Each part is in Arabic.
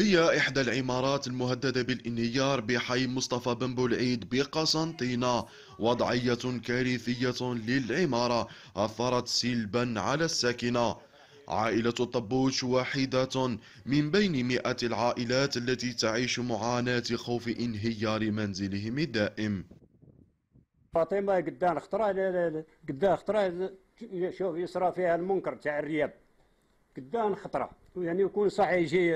هي إحدى العمارات المهددة بالانهيار بحي مصطفى بن بولعيد بقسنطينة وضعية كارثية للعمارة أثرت سلبا على الساكنة عائلة الطبوش واحدة من بين مئات العائلات التي تعيش معاناة خوف انهيار منزلهم الدائم فاطمة قدام خطرة قدام خطرة شوف يصرى فيها المنكر تاع الرياب قدام خطرة يعني يكون صحيح يجي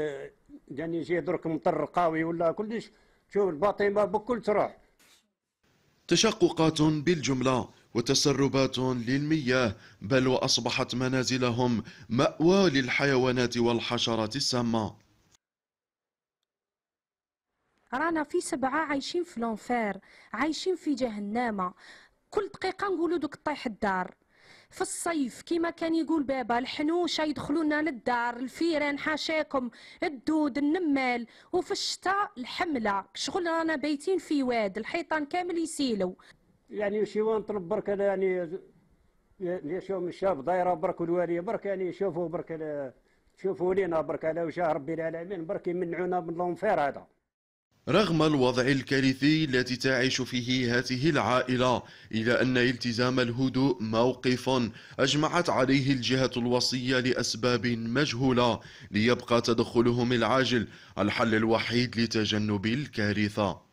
جاني يجي درك مطر قاوي ولا كلش شوف الباطيمه بكل تروح تشققات بالجملة وتسربات للمياه بل وأصبحت منازلهم مأوى للحيوانات والحشرات السامة رانا في سبعة عايشين في لونفير عايشين في جهنم كل دقيقة نقولوا دوك طيح الدار في الصيف كيما كان يقول بابا الحنوشه يدخلوا لنا للدار الفيران حاشاكم الدود النمال وفي الشتاء الحمله شغل رانا بايتين في واد الحيطان كامل يسيلوا يعني شيوان طلب يعني يعني برك يعني من الشاب دايره برك الواليه برك يعني شوفوا برك شوفوا لينا برك على وجه ربي العالمين برك يمنعونا من الانفير هذا رغم الوضع الكارثي الذي تعيش فيه هذه العائلة إلى أن التزام الهدوء موقف أجمعت عليه الجهة الوصية لأسباب مجهولة ليبقى تدخلهم العاجل الحل الوحيد لتجنب الكارثة